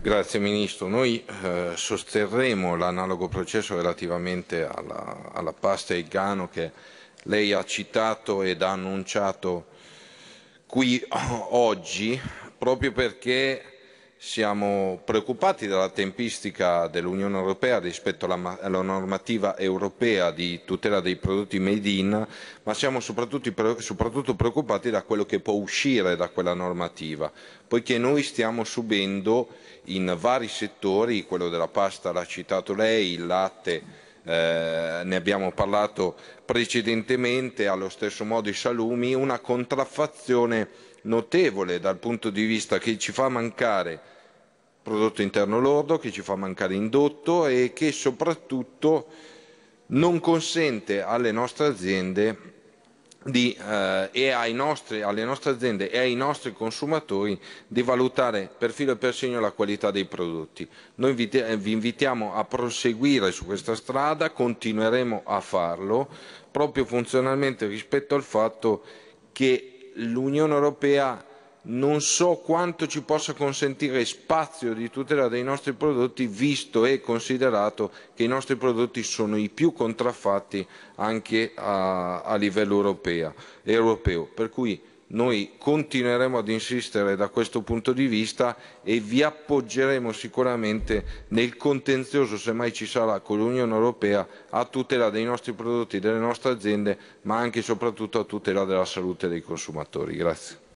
Grazie Ministro, noi eh, sosterremo l'analogo processo relativamente alla, alla pasta e il grano che lei ha citato ed ha annunciato qui oggi, proprio perché siamo preoccupati dalla tempistica dell'Unione Europea rispetto alla, normativa europea di tutela dei prodotti made in, ma siamo soprattutto, soprattutto preoccupati da quello che può uscire da quella normativa, poiché noi stiamo subendo in vari settori, quello della pasta l'ha citato lei, il latte, eh, ne abbiamo parlato precedentemente, allo stesso modo i salumi, una contraffazione notevole dal punto di vista che ci fa mancare prodotto interno lordo che ci fa mancare indotto e che soprattutto non consente alle nostre aziende di, eh, e nostri, alle nostre aziende e ai nostri consumatori di valutare per filo e per segno la qualità dei prodotti. Noi eh, vi invitiamo a proseguire su questa strada, continueremo a farlo, proprio funzionalmente rispetto al fatto che l'Unione Europea non so quanto ci possa consentire spazio di tutela dei nostri prodotti visto e considerato che i nostri prodotti sono i più contraffatti anche a, a livello europea, europeo. Per cui noi continueremo ad insistere da questo punto di vista e vi appoggeremo sicuramente nel contenzioso, se mai ci sarà, con l'Unione Europea a tutela dei nostri prodotti, delle nostre aziende, ma anche e soprattutto a tutela della salute dei consumatori. Grazie.